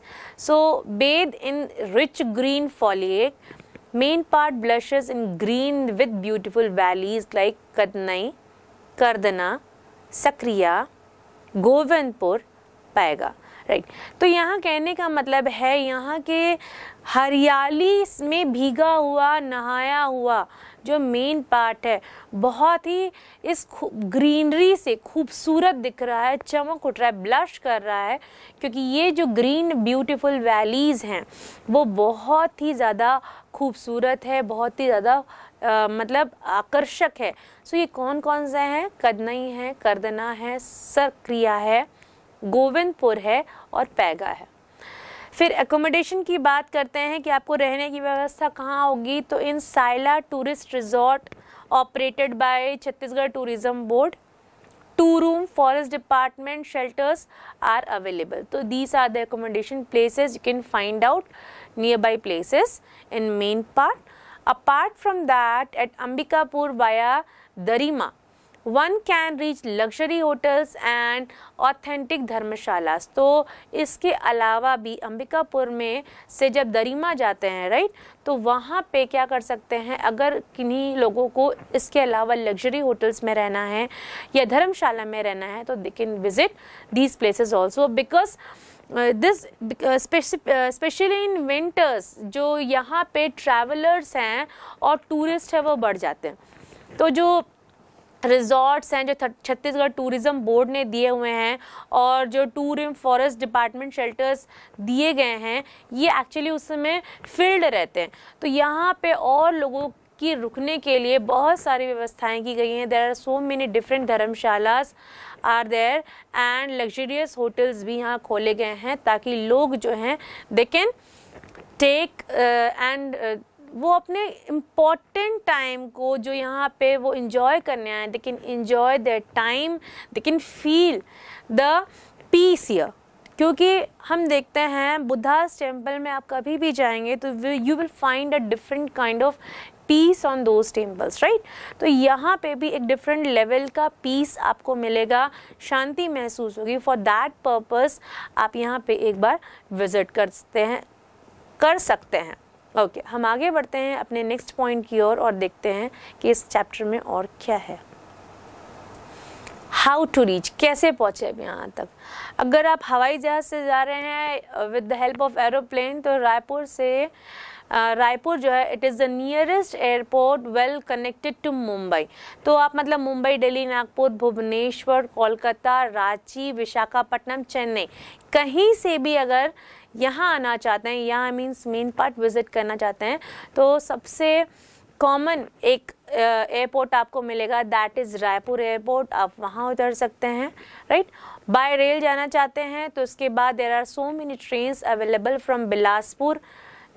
so bathe in rich green foliage main part blushes in green with beautiful valleys like kadnai kardana sakriya govindpur paiga right तो यहाँ कहने का मतलब है यहाँ के हरियाली में भीगा हुआ नहाया हुआ जो मेन पार्ट है बहुत ही इस ग्रीनरी से खूबसूरत दिख रहा है चमक उठ रहा है ब्लश कर रहा है क्योंकि ये जो ग्रीन ब्यूटीफुल वैलीज़ हैं वो बहुत ही ज़्यादा खूबसूरत है बहुत ही ज़्यादा मतलब आकर्षक है सो ये कौन कौन से हैं कदनई है करदना है सर क्रिया है गोविंदपुर है और पैगा है फिर एकोमोडेशन की बात करते हैं कि आपको रहने की व्यवस्था कहाँ होगी तो in Saila tourist resort operated by Chhattisgarh tourism board two room forest department shelters are available तो these are the accommodation places you can find out nearby places in Mainpat apart from that at Ambikapur via Darima one can reach luxury hotels and authentic dharamshalas तो इसके अलावा भी अंबिकापुर में से जब दरीमा जाते हैं राइट तो वहाँ पे क्या कर सकते हैं अगर किन्हीं लोगों को इसके अलावा लग्जरी होटल्स में रहना है या धर्मशाला में रहना है तो they can visit these places also because this specially in winters जो यहाँ पे ट्रैवलर्स हैं और टूरिस्ट हैं वो बढ़ जाते हैं तो जो रिजॉर्ट्स हैं जो छत्तीसगढ़ टूरिज़्म बोर्ड ने दिए हुए हैं और जो tour and forest department shelters दिए गए हैं ये एक्चुअली उस समय फील्ड रहते हैं तो यहाँ पे और लोगों की रुकने के लिए बहुत सारी व्यवस्थाएं की गई हैं there are so many different dharamshalas are there and luxurious hotels भी यहाँ खोले गए हैं ताकि लोग जो हैं दे कैन टेक एंड वो अपने इम्पॉर्टेंट टाइम को जो यहाँ पे वो इन्जॉय करने आए they can enjoy the time they can feel the peace here क्योंकि हम देखते हैं बुद्धास टेम्पल में आप कभी भी जाएंगे तो you will find a different kind of peace on those temples right तो यहाँ पे भी एक डिफरेंट लेवल का पीस आपको मिलेगा शांति महसूस होगी फॉर दैट पर्पस आप यहाँ पे एक बार विज़िट करते हैं कर सकते हैं ओके okay, हम आगे बढ़ते हैं अपने नेक्स्ट पॉइंट की ओर और, और देखते हैं कि इस चैप्टर में और क्या है हाउ टू रीच कैसे पहुँचे अब यहाँ तक अगर आप हवाई जहाज़ से जा रहे हैं with the help of aeroplane तो रायपुर से uh, रायपुर जो है it is the nearest airport well connected to Mumbai तो आप मतलब मुंबई दिल्ली नागपुर भुवनेश्वर कोलकाता रांची विशाखापट्टनम चेन्नई कहीं से भी अगर यहाँ आना चाहते हैं यहाँ मीन्स मेन पार्ट विज़िट करना चाहते हैं तो सबसे कॉमन एक एयरपोर्ट आपको मिलेगा दैट इज़ रायपुर एयरपोर्ट आप वहाँ उतर सकते हैं राइट बाय रेल जाना चाहते हैं तो उसके बाद there are so many trains available from Bilaspur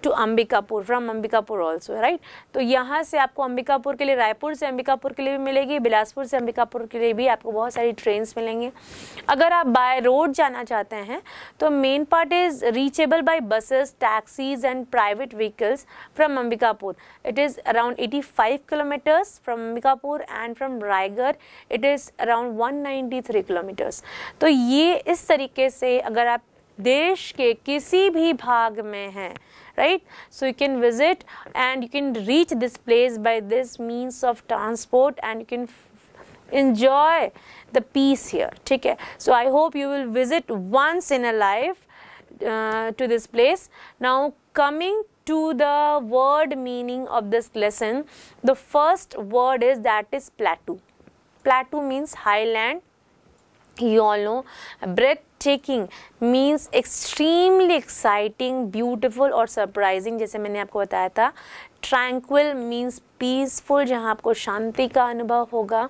to Ambikapur from Ambikapur also right तो यहाँ से आपको अंबिकापुर के लिए रायपुर से अंबिकापुर के लिए भी मिलेगी बिलासपुर से अंबिकापुर के लिए भी आपको बहुत सारी ट्रेन मिलेंगे अगर आप बाय रोड जाना चाहते हैं तो Mainpat is reachable by buses taxis and private vehicles from Ambikapur it is around eighty five kilometres from Ambikapur and from Raigarh it is around one ninety three kilometres तो ये इस तरीके से अगर आप देश के किसी भी भाग में हैं right. So, you can visit and you can reach this place by this means of transport and you can enjoy the peace here. Okay? So, I hope you will visit once in a life uh, to this place. Now, coming to the word meaning of this lesson, the first word is that is plateau. Plateau means highland you all know taking means extremely exciting beautiful और surprising जैसे मैंने आपको बताया था tranquil means peaceful जहाँ आपको शांति का अनुभव होगा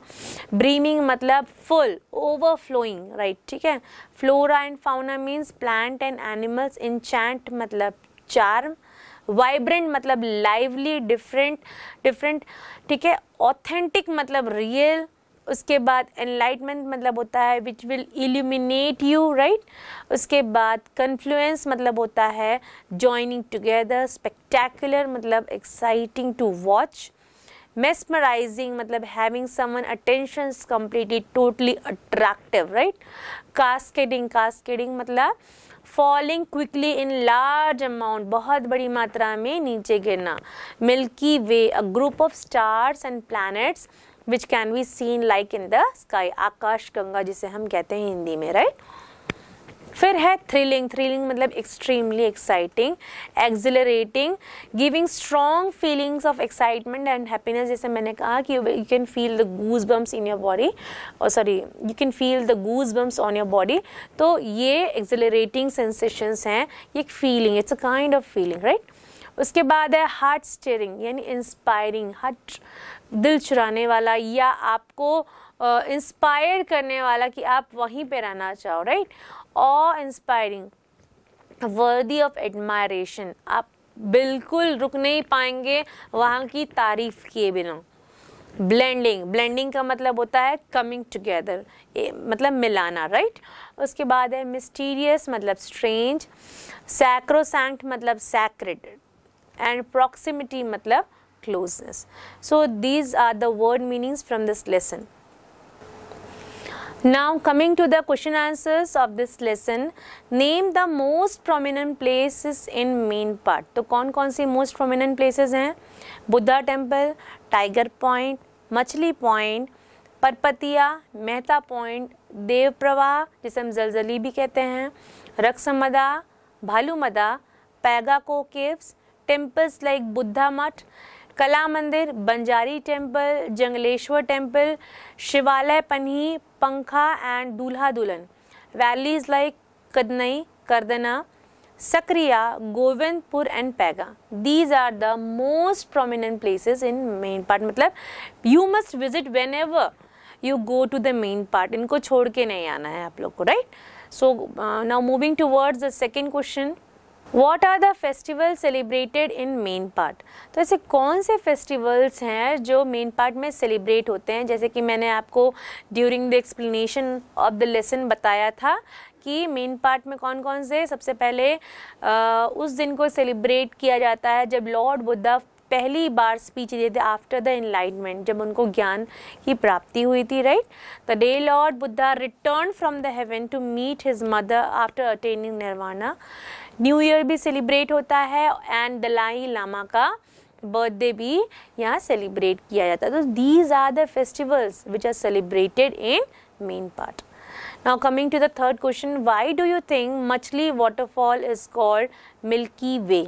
ब्रीमिंग मतलब फुल ओवर फ्लोइंग राइट ठीक है flora and fauna means plant and animals enchant मतलब चार वाइब्रेंट मतलब लाइवली डिफरेंट डिफरेंट ठीक है ऑथेंटिक मतलब रियल उसके बाद एनलाइटमेंट मतलब होता है which will illuminate you right उसके बाद कन्फ्लुएंस मतलब होता है जॉइनिंग टुगेदर स्पेक्टैकुलर मतलब एक्साइटिंग टू वॉच मेस्मराइजिंग मतलब having summon attention completely totally attractive right cascading cascading मतलब falling quickly in large amount बहुत बड़ी मात्रा में नीचे गिरना milky way a group of stars and planets which can be seen like in the sky आकाश गंगा जिसे हम कहते हैं हिंदी में राइट right? फिर है थ्रिलिंग थ्रिलिंग मतलब extremely exciting exhilarating giving strong feelings of excitement and happiness जैसे मैंने कहा कि you can feel the goose bumps in your body और sorry you can feel the goose bumps on your body तो ये exhilarating sensations हैं ये एक feeling it's a kind of feeling right उसके बाद है हार्ट स्टेरिंग यानी इंस्पायरिंग हार्ट दिल चुराने वाला या आपको इंस्पायर करने वाला कि आप वहीं पे रहना चाहो राइट और इंस्पायरिंग वर्दी ऑफ एडमायरेशन आप बिल्कुल रुक नहीं पाएंगे वहाँ की तारीफ किए बिना ब्लेंडिंग ब्लेंडिंग का मतलब होता है कमिंग टुगेदर मतलब मिलाना राइट उसके बाद है मिस्टीरियस मतलब स्ट्रेंज सैक्रोसैंक्ट मतलब सैक्रेड एंड प्रॉक्सिमिटी मतलब closeness so these are the word meanings from this lesson now coming to the question answers of this lesson name the most prominent places in Mainpat तो कौन कौन सी most prominent places हैं Buddha temple tiger point Machhli point Parpatia Mehta point Dev Pravah जिसे हम जलजली भी कहते हैं रक्समदा पैगा को केव्स टेम्पल्स लाइक बुद्धा मठ कला मंदिर बंजारी टेम्पल जंगलेश्वर टेम्पल शिवालय पन्ही पंखा एंड दूल्हा दुल्हन valleys like Kadnai Kardana Sakriya Govindpur and Paiga these are the most prominent places in Mainpat मतलब you must visit whenever you go to the Mainpat इनको छोड़ के नहीं आना है आप लोग को right so now moving towards the second question what are the festival celebrated in Mainpat तो ऐसे कौन से फेस्टिवल्स हैं जो मेन पार्ट में सेलिब्रेट होते हैं जैसे कि मैंने आपको during the explanation of the lesson बताया था कि मेन पार्ट में कौन कौन से सबसे पहले आ, उस दिन को सेलिब्रेट किया जाता है जब लॉर्ड बुद्धा पहली बार स्पीच दिए थे आफ्टर द इनलाइटमेंट जब उनको ज्ञान की प्राप्ति हुई थी right the day Lord Buddha return from the heaven to meet his mother after attaining nirvana new year भी सेलिब्रेट होता है एंड दलाई लामा का बर्थडे भी यहाँ सेलिब्रेट किया जाता है तो these are the festivals which are celebrated in Mainpat now coming to the third question why do you think Machhli waterfall is called milky way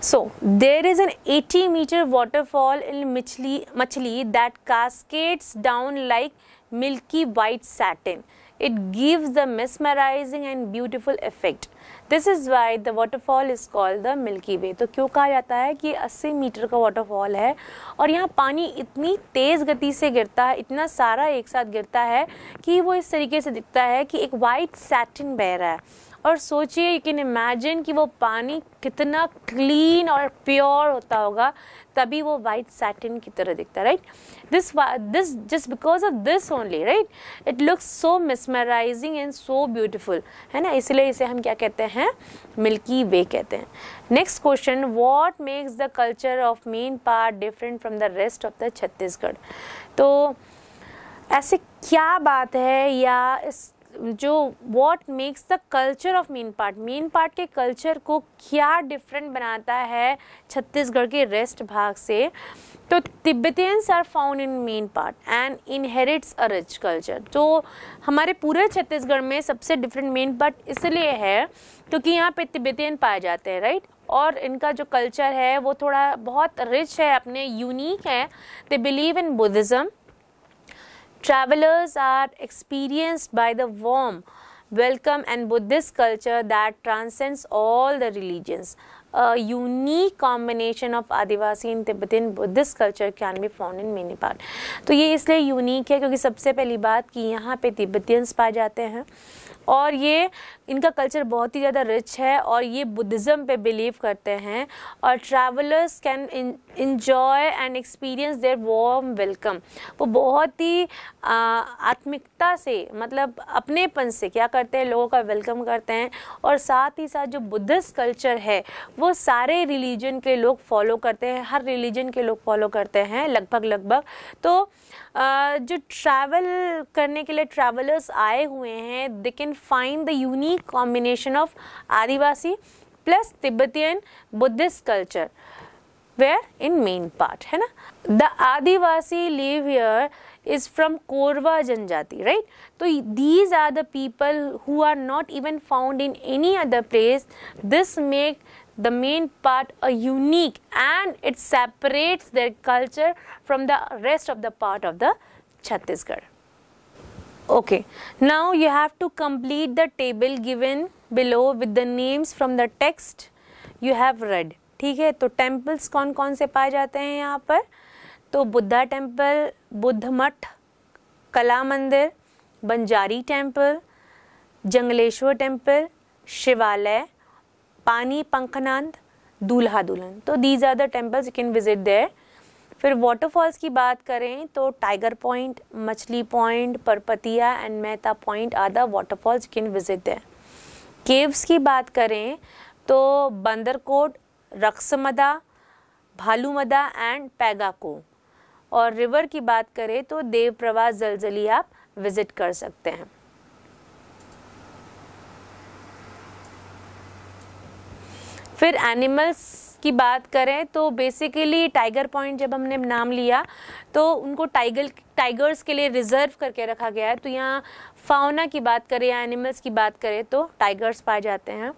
So there is an 80 meter waterfall in Michli, Machli that cascades down like milky white satin. It gives the mesmerizing and beautiful effect. This is why the waterfall is called the Milky Way. to kyun kaha jata hai ki 80 meter ka waterfall hai aur yahan pani itni tez gati se girta hai itna sara ek sath girta hai ki wo is tarike se dikhta hai ki ek white satin beh raha hai और सोचिए you can imagine कि वो पानी कितना clean और pure होता होगा तभी वो वाइट सैटिन की तरह दिखता right this this just because of this only right it looks so mesmerising and so beautiful है ना इसलिए इसे हम क्या कहते हैं मिल्की वे कहते हैं next question what makes the culture of Mainpat different from the rest of the Chhattisgarh तो ऐसे क्या बात है या इस जो what makes the culture of Mainpat Mainpat के कल्चर को क्या डिफरेंट बनाता है छत्तीसगढ़ के रेस्ट भाग से तो Tibetans are found in Mainpat and inherits a rich culture तो हमारे पूरे छत्तीसगढ़ में सबसे डिफरेंट मेन पार्ट इसलिए है क्योंकि यहाँ पे तिब्बतियन पाए जाते हैं राइट और इनका जो कल्चर है वो थोड़ा बहुत रिच है अपने यूनिक है they believe in Buddhism Travelers are experienced by the warm welcome and Buddhist culture that transcends all the religions. A unique combination of Adivasi and Tibetan Buddhist culture can be found in many parts. तो ये इसलिए unique है क्योंकि सबसे पहली बात कि यहाँ पे तिब्बतियंस पाए जाते और ये इनका कल्चर बहुत ही ज़्यादा रिच है और ये बुद्धिज़्म पे बिलीव करते हैं और travellers can enjoy and experience their warm welcome वो बहुत ही आत्मिकता से मतलब अपनेपन से क्या करते हैं लोगों का वेलकम करते हैं और साथ ही साथ जो बुद्धिस्ट कल्चर है वो सारे रिलीजन के लोग फॉलो करते हैं हर रिलीजन के लोग फॉलो करते हैं लगभग लगभग तो जो ट्रैवल करने के लिए ट्रैवलर्स आए हुए हैं they can find the unique combination of adivasi plus Tibetan Buddhist culture where in Mainpat है ना the adivasi live here is from Korwa जनजाति राइट तो these are the people who are not even found in any other place this make the main part a unique and it separates their culture from the rest of the part of the Chhattisgarh. Okay, now you have to complete the table given below with the names from the text you have read. ठीक है तो temples कौन कौन से पाए जाते हैं यहाँ पर तो बुद्धा टेम्पल बुद्ध मठ कला मंदिर बंजारी टेम्पल जंगलेश्वर टेम्पल शिवालय पानी पंखनांद दूल्हा दुल्हन तो these are the temples you can visit there फिर वाटरफॉल्स की बात करें तो tiger point Machhli point Parpatiya and Mehta point are the waterfalls you can visit there caves की बात करें तो बंदरकोट रक्समदा भालूमदा एंड पैगाको और रिवर की बात करें तो देवप्रवास जलजली आप विज़िट कर सकते हैं फिर एनिमल्स की बात करें तो बेसिकली टाइगर पॉइंट जब हमने नाम लिया तो उनको टाइगर टाइगर्स के लिए रिजर्व करके रखा गया है तो यहाँ फाउना की बात करें या एनिमल्स की बात करें तो टाइगर्स पाए जाते हैं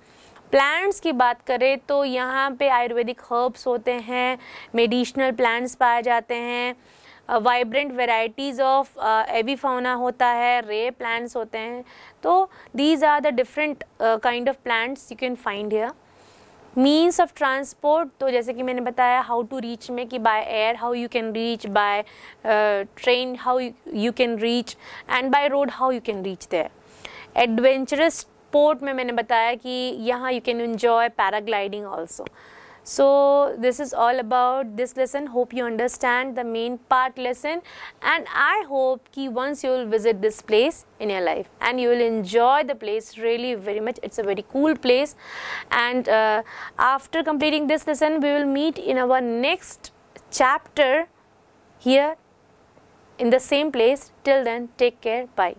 प्लांट्स की बात करें तो यहाँ पे आयुर्वेदिक हर्ब्स होते हैं मेडिशनल प्लांट्स पाए जाते हैं vibrant varieties of avifauna होता है रे प्लांट्स होते हैं तो these are the different kind of plants you can find here means of transport तो जैसे कि मैंने बताया हाउ टू रीच में कि by air how you can reach by train how you can reach and by road how you can reach there adventurous sport में मैंने बताया कि यहाँ you can enjoy paragliding also so this is all about this lesson hope you understand the main part lesson and i hope ki once you will visit this place in your life and you will enjoy the place really very much it's a very cool place and uh, after completing this lesson we will meet in our next chapter here in the same place till then take care bye